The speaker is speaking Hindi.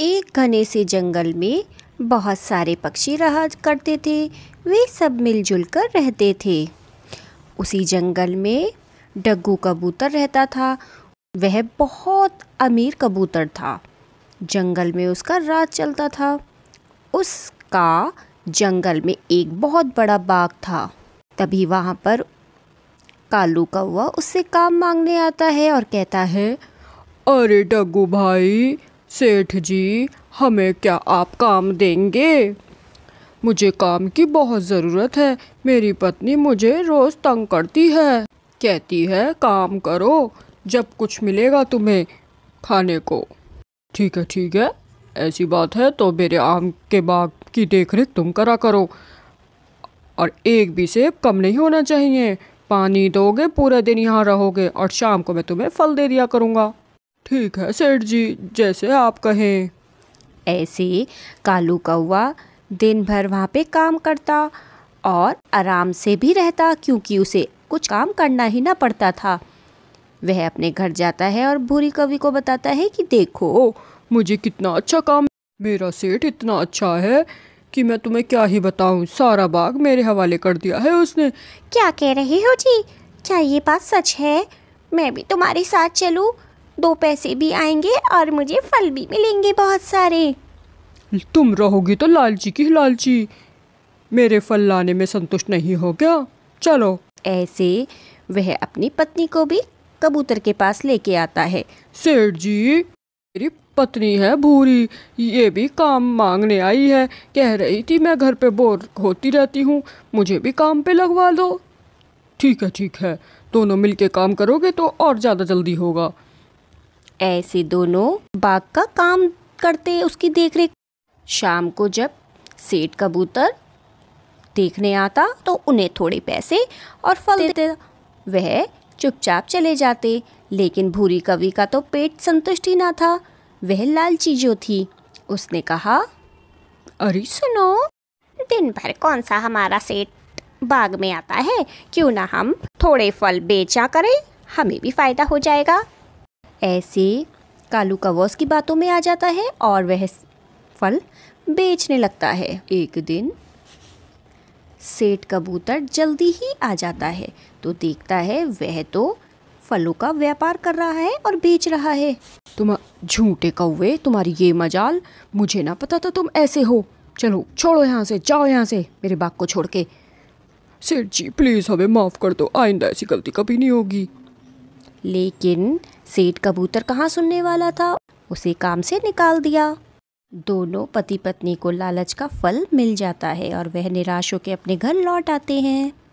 एक घने से जंगल में बहुत सारे पक्षी रहा करते थे वे सब मिलजुल कर रहते थे उसी जंगल में डग्गू कबूतर रहता था वह बहुत अमीर कबूतर था जंगल में उसका राज चलता था उसका जंगल में एक बहुत बड़ा बाग था तभी वहाँ पर कालू कौवा का उससे काम मांगने आता है और कहता है अरे डग्गू भाई सेठ जी हमें क्या आप काम देंगे मुझे काम की बहुत ज़रूरत है मेरी पत्नी मुझे रोज़ तंग करती है कहती है काम करो जब कुछ मिलेगा तुम्हें खाने को ठीक है ठीक है ऐसी बात है तो मेरे आम के बाग की देखरेख तुम करा करो और एक भी सेब कम नहीं होना चाहिए पानी दोगे पूरा दिन यहाँ रहोगे और शाम को मैं तुम्हें फल दे दिया करूँगा ठीक है सेठ जी जैसे आप कहें ऐसे कालू कौवा दिन भर वहाँ पे काम करता और आराम से भी रहता क्योंकि उसे कुछ काम करना ही ना पड़ता था वह अपने घर जाता है और भूरी कवि को बताता है कि देखो मुझे कितना अच्छा काम मेरा सेठ इतना अच्छा है कि मैं तुम्हें क्या ही बताऊं सारा बाग मेरे हवाले कर दिया है उसने क्या कह रहे हो जी क्या ये बात सच है मैं भी तुम्हारे साथ चलूँ दो पैसे भी आएंगे और मुझे फल भी मिलेंगे बहुत सारे तुम रहोगी तो लालची की लालची मेरे फल लाने में संतुष्ट नहीं हो गया चलो ऐसे वह अपनी पत्नी को भी कबूतर के पास लेके आता है सेठ जी मेरी पत्नी है भूरी ये भी काम मांगने आई है कह रही थी मैं घर पे बोर होती रहती हूँ मुझे भी काम पे लगवा दो ठीक है ठीक है दोनों मिलके काम करोगे तो और ज़्यादा जल्दी होगा ऐसे दोनों बाग का काम करते उसकी देखरेख शाम को जब सेठ कबूतर देखने आता तो उन्हें थोड़े पैसे और फल देते वह चुपचाप चले जाते लेकिन भूरी कवि का तो पेट संतुष्ट ही ना था वह लालची जो थी उसने कहा अरे सुनो दिन भर कौन सा हमारा सेठ बाग में आता है क्यों ना हम थोड़े फल बेचा करें हमें भी फायदा हो जाएगा ऐसे कालू वॉस की बातों में आ जाता है और वह फल बेचने लगता है एक दिन सेठ कबूतर जल्दी ही आ जाता है तो देखता है वह तो फलों का व्यापार कर रहा है और बेच रहा है तुम झूठे कौवे तुम्हारी ये मजाल मुझे ना पता था तो तुम ऐसे हो चलो छोड़ो यहाँ से जाओ यहाँ से मेरे बाग को छोड़ के सेठ जी प्लीज़ हमें माफ़ कर दो आइंदा ऐसी गलती कभी नहीं होगी लेकिन सेठ कबूतर कहाँ सुनने वाला था उसे काम से निकाल दिया दोनों पति पत्नी को लालच का फल मिल जाता है और वह निराश होकर अपने घर लौट आते हैं